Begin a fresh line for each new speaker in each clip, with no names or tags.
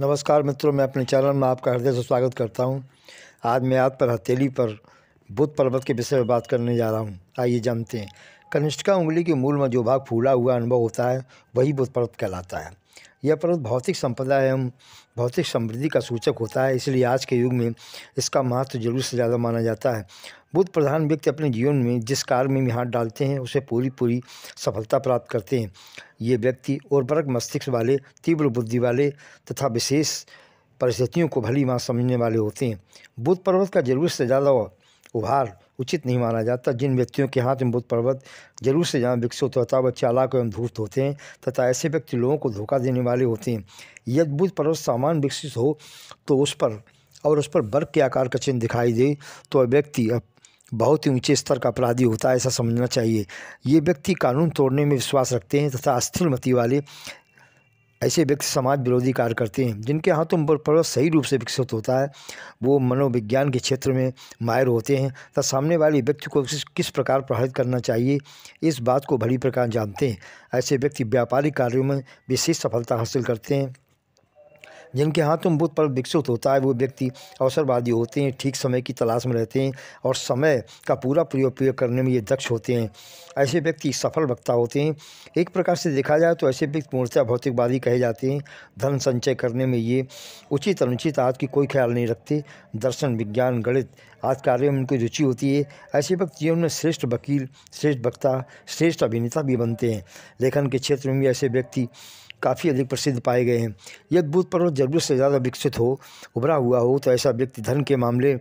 नमस्कार मित्रों मैं अपने चैनल में आपका हृदय से स्वागत करता हूं। आज मैं आप पर हथेली पर बुद्ध पर्वत के विषय में बात करने जा रहा हूं। आइए जानते हैं कनिष्ठिका उंगली के मूल में जो भाग फूला हुआ अनुभव होता है वही बुध पर्वत कहलाता है यह पर्वत भौतिक संपदा एवं भौतिक समृद्धि का सूचक होता है इसलिए आज के युग में इसका महत्व जरूर से ज़्यादा माना जाता है बुद्ध प्रधान व्यक्ति अपने जीवन में जिस कार्य में भी हाथ डालते हैं उसे पूरी पूरी सफलता प्राप्त करते हैं ये व्यक्ति उर्वरक मस्तिष्क वाले तीव्र बुद्धि वाले तथा विशेष परिस्थितियों को भली माँ समझने वाले होते हैं बुद्ध पर्वत का जरूर से ज़्यादा उभार उचित नहीं माना जाता जिन व्यक्तियों के हाथ में बुद्ध पर्वत जरूर से जहाँ विकसित होता वह चालाक एवं धूर्त होते हैं तथा ऐसे व्यक्ति लोगों को धोखा देने वाले होते हैं यदि बुद्ध पर्वत सामान्य विकसित हो तो उस पर और उस पर बर्फ के आकार का चिन्ह दिखाई दे तो व्यक्ति अब बहुत ही ऊंचे स्तर का अपराधी होता है ऐसा समझना चाहिए ये व्यक्ति कानून तोड़ने में विश्वास रखते हैं तथा अस्थिर मति वाले ऐसे व्यक्ति समाज विरोधी कार्य करते हैं जिनके हाथों पर पर्वत सही रूप से विकसित होता है वो मनोविज्ञान के क्षेत्र में मायर होते हैं तथा सामने वाले व्यक्ति को किस प्रकार प्रभावित करना चाहिए इस बात को भली प्रकार जानते हैं ऐसे व्यक्ति व्यापारिक कार्यों में विशेष सफलता हासिल करते हैं जिनके हाथों में बुध पर्व विकसित होता है वो व्यक्ति अवसरवादी होते हैं ठीक समय की तलाश में रहते हैं और समय का पूरा प्रयोग प्रयोग करने में ये दक्ष होते हैं ऐसे व्यक्ति सफल वक्ता होते हैं एक प्रकार से देखा जाए तो ऐसे व्यक्ति मूर्तियाँ भौतिकवादी कहे जाते हैं धन संचय करने में ये उचित अनुचित आज की कोई ख्याल नहीं रखते दर्शन विज्ञान गणित आज कार्यों में उनकी रुचि होती है ऐसे व्यक्ति जीवन में श्रेष्ठ वकील श्रेष्ठ वक्ता श्रेष्ठ अभिनेता भी बनते हैं लेखन के क्षेत्र में भी ऐसे व्यक्ति काफ़ी अधिक प्रसिद्ध पाए गए हैं यदि बुध पर्वत ज़रूरत से ज़्यादा विकसित हो उभरा हुआ हो तो ऐसा व्यक्ति धन के मामले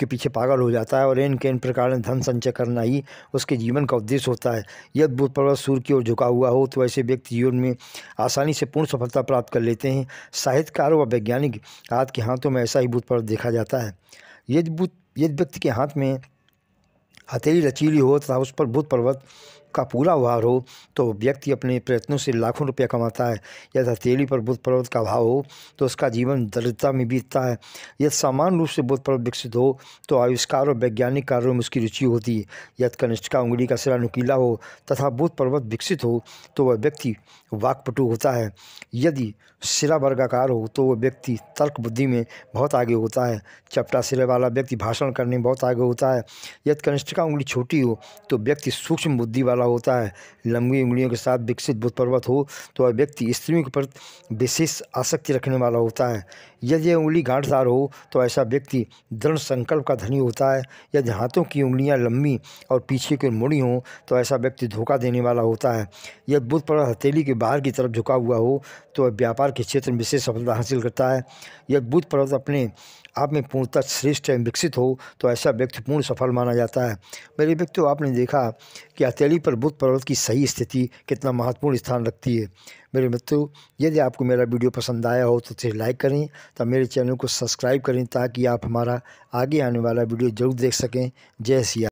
के पीछे पागल हो जाता है और एन के इन प्रकार धन संचय करना ही उसके जीवन का उद्देश्य होता है यदि बुध पर्वत सूर्य की ओर झुका हुआ हो तो ऐसे व्यक्ति जीवन में आसानी से पूर्ण सफलता प्राप्त कर लेते हैं साहित्यकार व वैज्ञानिक आदि के हाथों में ऐसा ही बुध पर्वत देखा जाता है यदि बुध यदि व्यक्ति के हाथ में हथेली लचीली हो तथा उस पर बुध पर्वत का पूरा भार हो तो व्यक्ति अपने प्रयत्नों से लाखों रुपया कमाता है यदि हथेली पर बुद्ध पर्वत का भाव हो तो उसका जीवन दरिद्रता में बीतता है यदि सामान्य रूप से बुद्ध पर्वत विकसित हो तो आविष्कार और वैज्ञानिक कार्यों में उसकी रुचि होती है यदि कनिष्ठ का उंगली का सिरा नुकीला हो तथा बुद्ध पर्वत विकसित हो तो वह व्यक्ति वाकपटु होता है यदि सिरा वर्गाकार हो तो वह व्यक्ति तर्क बुद्धि में बहुत आगे होता है चपटा सिरे वाला व्यक्ति भाषण करने में बहुत आगे होता है यदि कनिष्ठ का उंगली छोटी हो तो व्यक्ति सूक्ष्म बुद्धि वाला होता है लंबी उंगलियों के साथ विकसित बुध पर्वत हो तो वह व्यक्ति स्त्रियों के प्रति विशेष आसक्ति रखने वाला होता है यदि उंगली गांठदार हो तो ऐसा व्यक्ति दृढ़ संकल्प का धनी होता है यदि हाथों की उंगलियां लंबी और पीछे की मुड़ी हों तो ऐसा व्यक्ति धोखा देने वाला होता है यदि बुध पर्वत हथेली के बाहर की तरफ झुका हुआ हो तो वह व्यापार के क्षेत्र में विशेष सफलता हासिल करता है यदि बुध पर्वत अपने आप में पूर्णतः श्रेष्ठ एवं विकसित हो तो ऐसा व्यक्ति पूर्ण सफल माना जाता है मेरे व्यक्ति आपने देखा कि हथेली पर बुद्ध पर्वत की सही स्थिति कितना महत्वपूर्ण स्थान रखती है मेरे मित्रों यदि आपको मेरा वीडियो पसंद आया हो तो इसे लाइक करें तब मेरे चैनल को सब्सक्राइब करें ताकि आप हमारा आगे आने वाला वीडियो जरूर देख सकें जय सिया